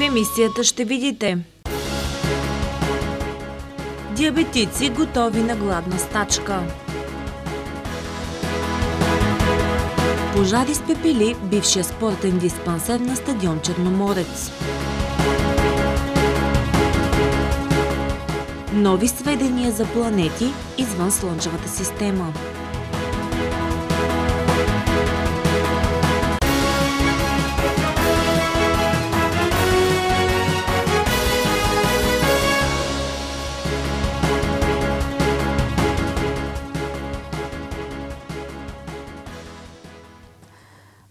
емисията ще видите Диабетици готови на гладна стачка. Пожари с пепели бившия спортен диспансер на стадион Черноморец. Нови сведения за планети извън Слънчевата система.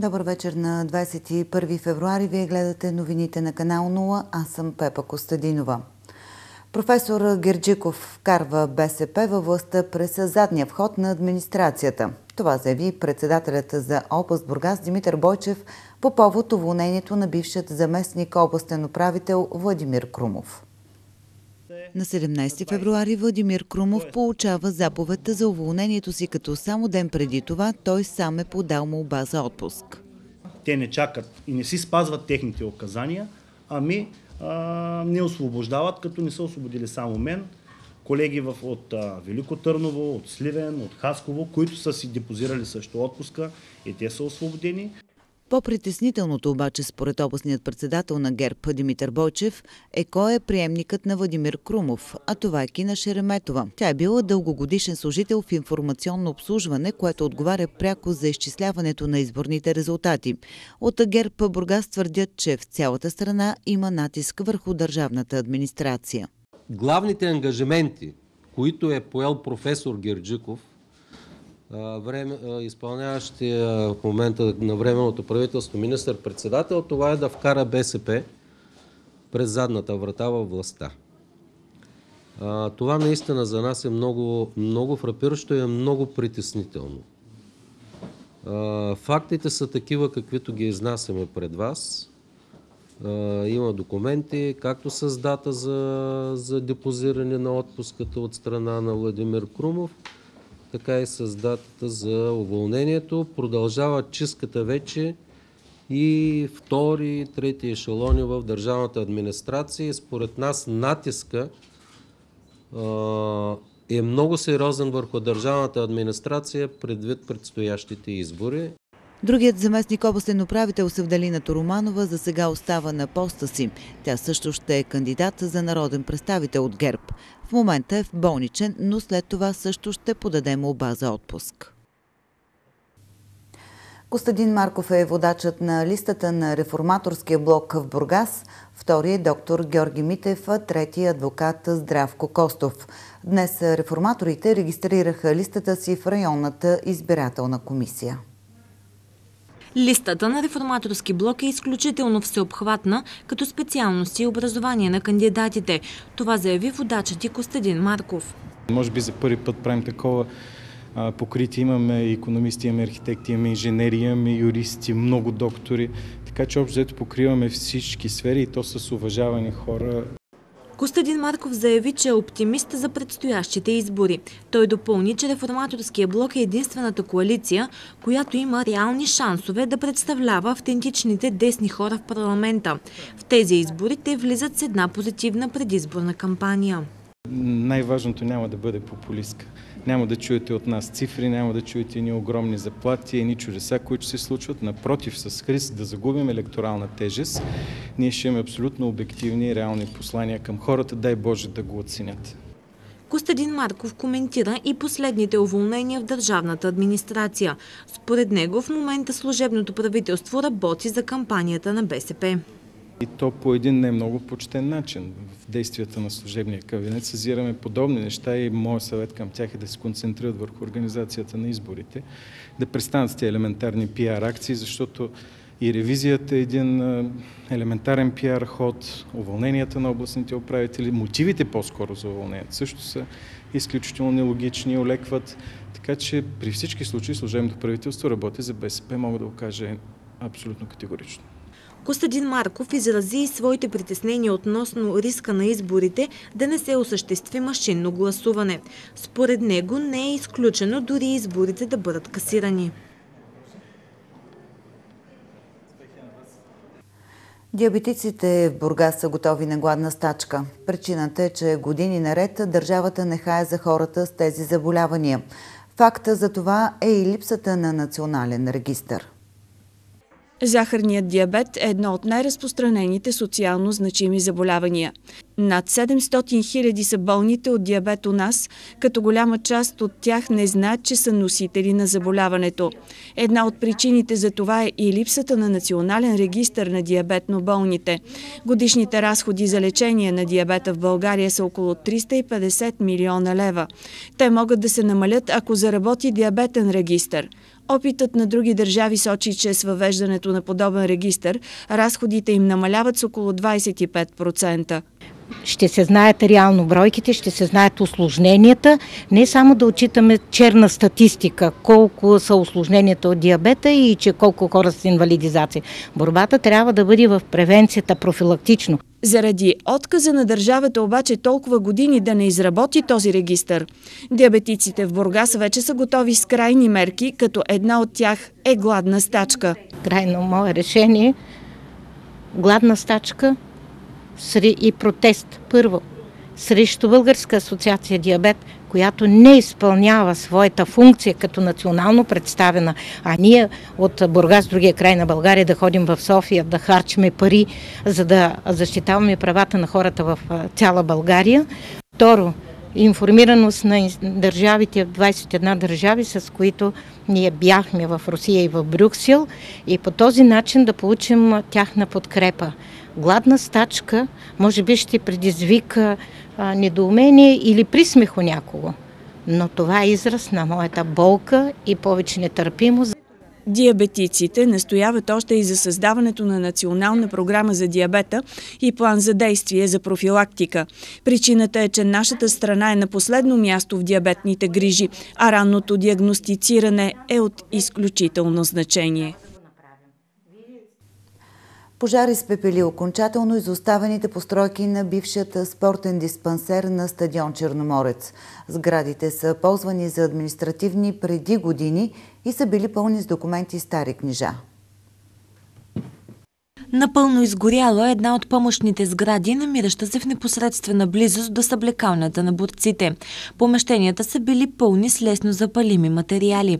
Добър вечер на 21 февруари. Вие гледате новините на канал 0. Аз съм Пепа Костадинова. Професор Герджиков вкарва БСП във властта през задния вход на администрацията. Това заяви председателят за област Бургас Димитър Бойчев по повод уволнението на бившият заместник областен управител Владимир Крумов. На 17 февруари Владимир Крумов получава заповедта за уволнението си, като само ден преди това той сам е подал молба за отпуск. Те не чакат и не си спазват техните оказания, ами а, не освобождават, като не са освободили само мен, колеги в, от а, Велико Търново, от Сливен, от Хасково, които са си депозирали също отпуска и те са освободени. По-притеснителното обаче, според областният председател на ГЕРБ Димитър Бойчев, е кой е приемникът на Владимир Крумов, а това е Кина Шереметова. Тя е била дългогодишен служител в информационно обслужване, което отговаря пряко за изчисляването на изборните резултати. От ГЕРБ Бургас твърдят, че в цялата страна има натиск върху държавната администрация. Главните ангажименти, които е поел професор Герджиков, време, изпълняващия в момента на временното правителство министър-председател, това е да вкара БСП през задната врата във властта. това наистина за нас е много, много фрапиращо и е много притеснително. фактите са такива, каквито ги изнасяме пред вас. има документи, както с дата за, за депозиране на отпуската от страна на Владимир Крумов, така и с датата за уволнението. Продължава чистката вече и втори, трети ешелони в държавната администрация. Според нас натиска е много сериозен върху държавната администрация предвид предстоящите избори. Другият заместник областен управител Севдалина Романова за сега остава на поста си. Тя също ще е кандидат за народен представител от ГЕРБ. В момента е в болничен, но след това също ще подадем оба за отпуск. Костадин Марков е водачът на листата на реформаторския блок в Бургас, втори е доктор Георги Митев, третия трети адвокат Здравко Костов. Днес реформаторите регистрираха листата си в районната избирателна комисия. Листата на реформаторски блок е изключително всеобхватна, като специалности и образование на кандидатите. Това заяви водачът и Костадин Марков. Може би за първи път правим такова покрити. Имаме економисти, имаме архитекти, имаме инженери, имаме юристи, много доктори. Така че общо покриваме всички сфери и то с уважавани хора. Костадин Марков заяви, че е оптимист за предстоящите избори. Той допълни, че реформаторския блок е единствената коалиция, която има реални шансове да представлява автентичните десни хора в парламента. В тези избори те влизат с една позитивна предизборна кампания. Най-важното няма да бъде популистка. Няма да чуете от нас цифри, няма да чуете ни огромни заплати, ни чудеса, които се случват. Напротив, с Христ да загубим електорална тежест, ние ще имаме абсолютно обективни и реални послания към хората. Дай Боже да го оценят. Костадин Марков коментира и последните уволнения в държавната администрация. Според него в момента служебното правителство работи за кампанията на БСП. И то по един не много почтен начин. В действията на служебния кабинет съзираме подобни неща и моят съвет към тях е да се концентрират върху организацията на изборите, да престанат с тези елементарни пиар акции, защото и ревизията е един елементарен пиар ход, уволненията на областните управители, мотивите по-скоро за уволнението също са изключително нелогични, олекват. Така че при всички случаи служебното правителство работи за БСП, мога да го кажа е абсолютно категорично. Костадин Марков изрази и своите притеснения относно риска на изборите да не се осъществи машинно гласуване. Според него не е изключено дори изборите да бъдат касирани. Диабетиците в Бургас са готови на гладна стачка. Причината е, че години наред държавата не хая за хората с тези заболявания. Факта за това е и липсата на национален регистр. Захарният диабет е едно от най-разпространените социално значими заболявания. Над 700 хиляди са болните от диабет у нас, като голяма част от тях не знаят, че са носители на заболяването. Една от причините за това е и липсата на национален регистр на диабетно болните. Годишните разходи за лечение на диабета в България са около 350 милиона лева. Те могат да се намалят, ако заработи диабетен регистр. Опитът на други държави сочи, че с въвеждането на подобен регистр разходите им намаляват с около 25% ще се знаят реално бройките, ще се знаят осложненията. Не само да отчитаме черна статистика, колко са осложненията от диабета и че колко хора с инвалидизация. Борбата трябва да бъде в превенцията профилактично. Заради отказа на държавата обаче толкова години да не изработи този регистр, диабетиците в Бургас вече са готови с крайни мерки, като една от тях е гладна стачка. Крайно мое решение – гладна стачка – и протест първо срещу Българска асоциация диабет, която не изпълнява своята функция като национално представена, а ние от Бургас, другия край на България, да ходим в София, да харчиме пари, за да защитаваме правата на хората в цяла България. Второ, информираност на държавите, 21 държави, с които ние бяхме в Русия и в Брюксел и по този начин да получим тяхна подкрепа. Гладна стачка може би ще предизвика а, недоумение или присмех у някого, но това е израз на моята болка и повече нетърпимост. Диабетиците настояват още и за създаването на национална програма за диабета и план за действие за профилактика. Причината е, че нашата страна е на последно място в диабетните грижи, а ранното диагностициране е от изключително значение. Пожар изпепели окончателно изоставените постройки на бившият спортен диспансер на стадион Черноморец. Сградите са ползвани за административни преди години и са били пълни с документи и стари книжа. Напълно изгоряла е една от помощните сгради, намираща се в непосредствена близост до съблекалната на борците. Помещенията са били пълни с лесно запалими материали.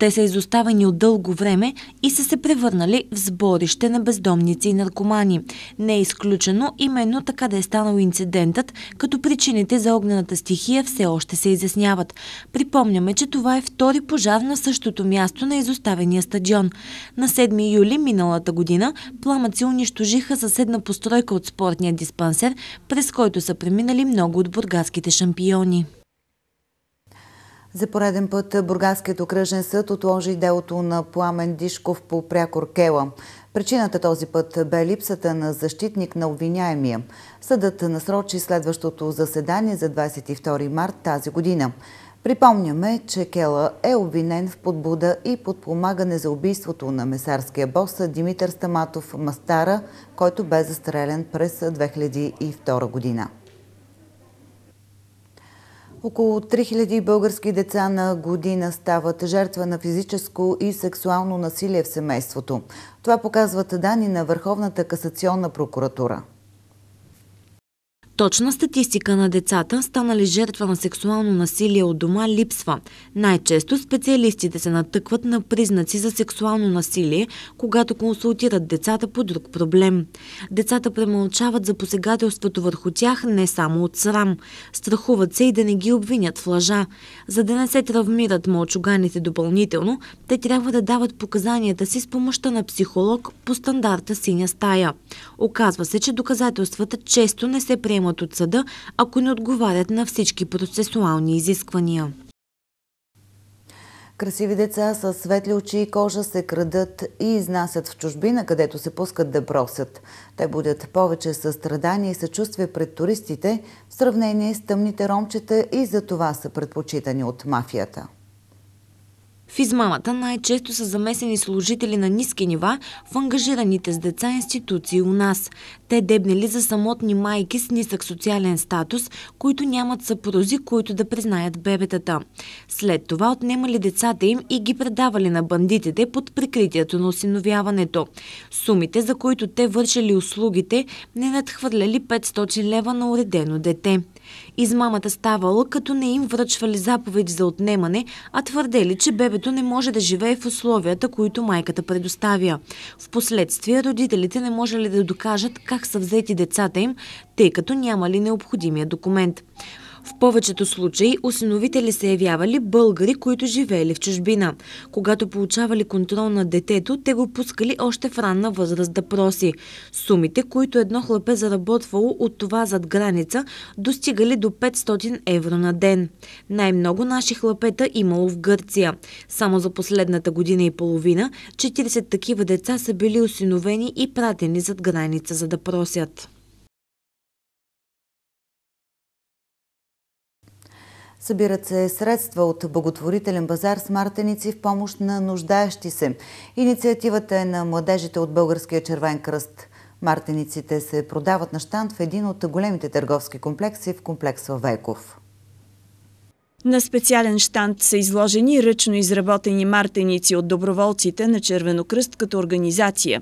Те са изоставени от дълго време и са се превърнали в сборище на бездомници и наркомани. Не е изключено именно така да е станал инцидентът, като причините за огнената стихия все още се изясняват. Припомняме, че това е втори пожар на същото място на изоставения стадион. На 7 юли миналата година пламъци унищожиха съседна постройка от спортния диспансер, през който са преминали много от бургарските шампиони. За пореден път Бургаският окръжен съд отложи делото на Пламен Дишков по прякор Кела. Причината този път бе липсата на защитник на обвиняемия. Съдът насрочи следващото заседание за 22 март тази година. Припомняме, че Кела е обвинен в подбуда и подпомагане за убийството на месарския бос Димитър Стаматов Мастара, който бе застрелен през 2002 година. Около 3000 български деца на година стават жертва на физическо и сексуално насилие в семейството. Това показват данни на Върховната касационна прокуратура. Точна статистика на децата, станали жертва на сексуално насилие от дома, липсва. Най-често специалистите се натъкват на признаци за сексуално насилие, когато консултират децата по друг проблем. Децата премълчават за посегателството върху тях не само от срам. Страхуват се и да не ги обвинят в лъжа. За да не се травмират мълчуганите допълнително, те трябва да дават показанията си с помощта на психолог по стандарта синя стая. Оказва се, че доказателствата често не се приемат вземат от съда, ако не отговарят на всички процесуални изисквания. Красиви деца с светли очи и кожа се крадат и изнасят в чужбина, където се пускат да бросят. Те будят повече състрадание и съчувствие пред туристите в сравнение с тъмните ромчета и за това са предпочитани от мафията. В измамата най-често са замесени служители на ниски нива в ангажираните с деца институции у нас. Те дебнели за самотни майки с нисък социален статус, които нямат съпрузи, които да признаят бебетата. След това отнемали децата им и ги предавали на бандитите под прикритието на осиновяването. Сумите, за които те вършили услугите, не надхвърляли 500 лева на уредено дете. Измамата ставала, като не им връчвали заповеди за отнемане, а твърдели, че бебето не може да живее в условията, които майката предоставя. Впоследствие родителите не можели да докажат как са взети децата им, тъй като нямали необходимия документ. В повечето случаи осиновители се явявали българи, които живеели в чужбина. Когато получавали контрол на детето, те го пускали още в ранна възраст да проси. Сумите, които едно хлапе заработвало от това зад граница, достигали до 500 евро на ден. Най-много наши хлапета имало в Гърция. Само за последната година и половина 40 такива деца са били осиновени и пратени зад граница, за да просят. Събират се средства от благотворителен базар с мартеници в помощ на нуждаещи се. Инициативата е на младежите от Българския червен кръст. Мартениците се продават на штант в един от големите търговски комплекси в комплекса Веков. На специален штант са изложени ръчно изработени мартеници от доброволците на Червенокръст като организация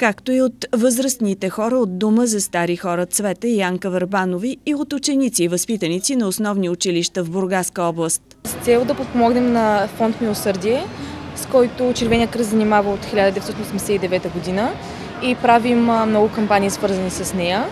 както и от възрастните хора от Дума за стари хора Цвета и Янка Върбанови и от ученици и възпитаници на основни училища в Бургаска област. С цел да подпомогнем на фонд Милосърдие, с който Червения кръст занимава от 1989 година и правим много кампании свързани с нея.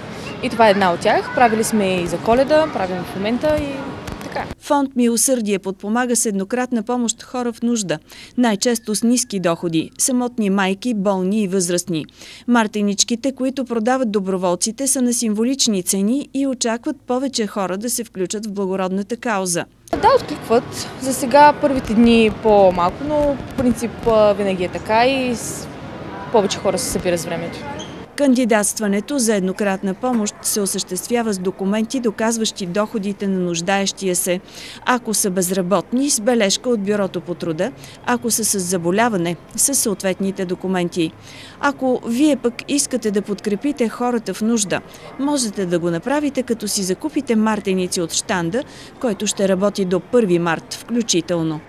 И това е една от тях. Правили сме и за коледа, правим в момента и така. Фонд Милосърдие подпомага с еднократна помощ хора в нужда, най-често с ниски доходи, самотни майки, болни и възрастни. Мартиничките, които продават доброволците, са на символични цени и очакват повече хора да се включат в благородната кауза. Да, откликват. За сега първите дни по-малко, но по принцип винаги е така и повече хора се събира с времето. Кандидатстването за еднократна помощ се осъществява с документи, доказващи доходите на нуждаещия се, ако са безработни, с бележка от Бюрото по труда, ако са с заболяване, с съответните документи. Ако вие пък искате да подкрепите хората в нужда, можете да го направите като си закупите мартеници от штанда, който ще работи до 1 март включително.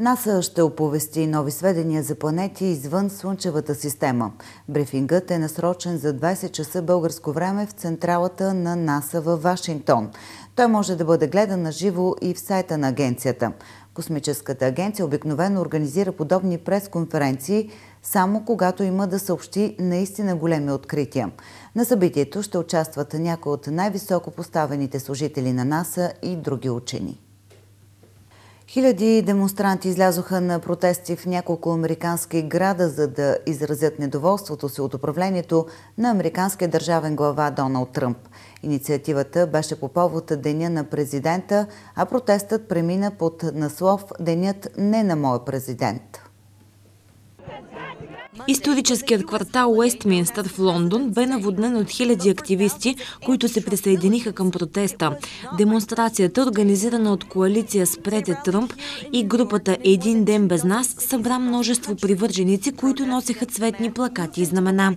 НАСА ще оповести нови сведения за планети извън Слънчевата система. Брифингът е насрочен за 20 часа българско време в централата на НАСА във Вашингтон. Той може да бъде гледан на живо и в сайта на агенцията. Космическата агенция обикновено организира подобни пресконференции само когато има да съобщи наистина големи открития. На събитието ще участват някои от най-високо поставените служители на НАСА и други учени. Хиляди демонстранти излязоха на протести в няколко американски града, за да изразят недоволството си от управлението на американския държавен глава Доналд Тръмп. Инициативата беше по повод Деня на президента, а протестът премина под наслов Денят не на моя президент. Историческият квартал Уестминстър в Лондон бе наводнен от хиляди активисти, които се присъединиха към протеста. Демонстрацията, организирана от коалиция Спрете Тръмп и групата Един ден без нас, събра множество привърженици, които носеха цветни плакати и знамена.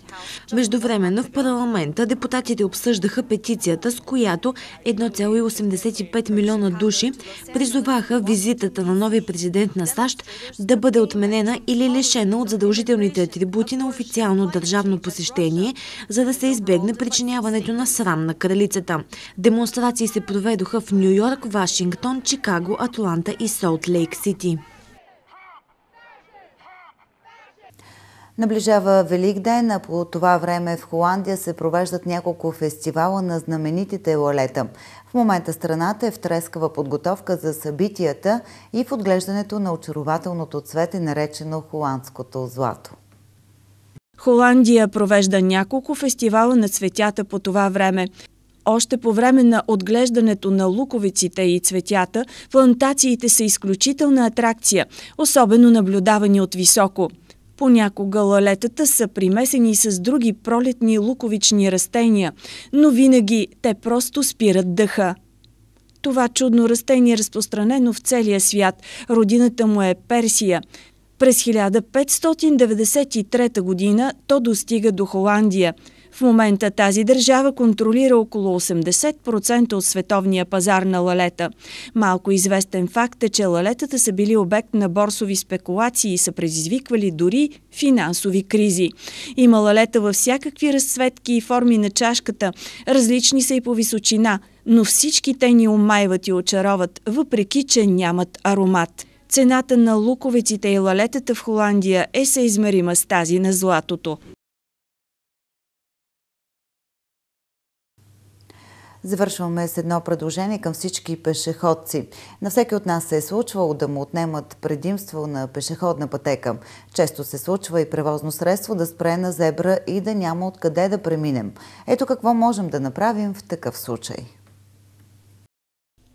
Междувременно в парламента депутатите обсъждаха петицията, с която 1,85 милиона души призоваха визитата на нови президент на САЩ да бъде отменена или лишена от задължителните атрибути на официално държавно посещение, за да се избегне причиняването на срам на кралицата. Демонстрации се проведоха в Нью Йорк, Вашингтон, Чикаго, Атланта и Солт Лейк Сити. Наближава Велик ден, а по това време в Холандия се провеждат няколко фестивала на знаменитите лалета. В момента страната е в трескава подготовка за събитията и в отглеждането на очарователното цвете, наречено холандското злато. Холандия провежда няколко фестивала на цветята по това време. Още по време на отглеждането на луковиците и цветята, плантациите са изключителна атракция, особено наблюдавани от високо. Понякога лалетата са примесени с други пролетни луковични растения, но винаги те просто спират дъха. Това чудно растение е разпространено в целия свят. Родината му е Персия. През 1593 г. то достига до Холандия. В момента тази държава контролира около 80% от световния пазар на лалета. Малко известен факт е, че лалетата са били обект на борсови спекулации и са предизвиквали дори финансови кризи. Има лалета във всякакви разцветки и форми на чашката. Различни са и по височина, но всички те ни омайват и очароват, въпреки че нямат аромат. Цената на луковиците и лалетата в Холандия е съизмерима с тази на златото. Завършваме с едно предложение към всички пешеходци. На всеки от нас се е случвало да му отнемат предимство на пешеходна пътека. Често се случва и превозно средство да спре на зебра и да няма откъде да преминем. Ето какво можем да направим в такъв случай.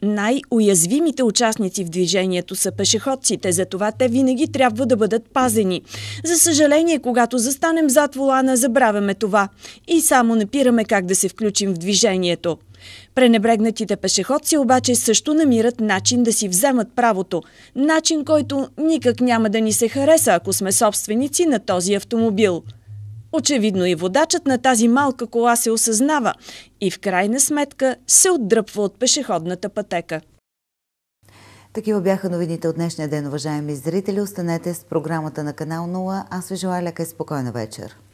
Най-уязвимите участници в движението са пешеходците, затова те винаги трябва да бъдат пазени. За съжаление, когато застанем зад волана, забравяме това и само напираме как да се включим в движението. Пренебрегнатите пешеходци обаче също намират начин да си вземат правото. Начин, който никак няма да ни се хареса, ако сме собственици на този автомобил – Очевидно и водачът на тази малка кола се осъзнава и в крайна сметка се отдръпва от пешеходната пътека. Такива бяха новините от днешния ден, уважаеми зрители. Останете с програмата на канал 0. Аз ви желая лека и спокойна вечер.